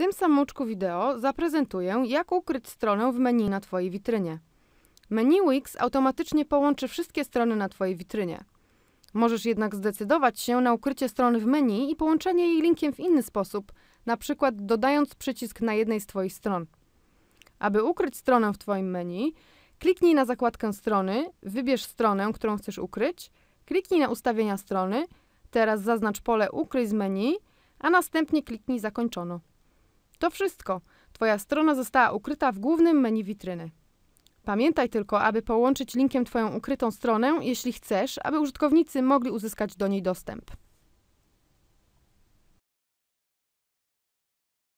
tym samouczku wideo zaprezentuję, jak ukryć stronę w menu na Twojej witrynie. Menu Wix automatycznie połączy wszystkie strony na Twojej witrynie. Możesz jednak zdecydować się na ukrycie strony w menu i połączenie jej linkiem w inny sposób, na przykład dodając przycisk na jednej z Twoich stron. Aby ukryć stronę w Twoim menu, kliknij na zakładkę strony, wybierz stronę, którą chcesz ukryć, kliknij na ustawienia strony, teraz zaznacz pole Ukryj z menu, a następnie kliknij Zakończono. To wszystko. Twoja strona została ukryta w głównym menu witryny. Pamiętaj tylko, aby połączyć linkiem Twoją ukrytą stronę, jeśli chcesz, aby użytkownicy mogli uzyskać do niej dostęp.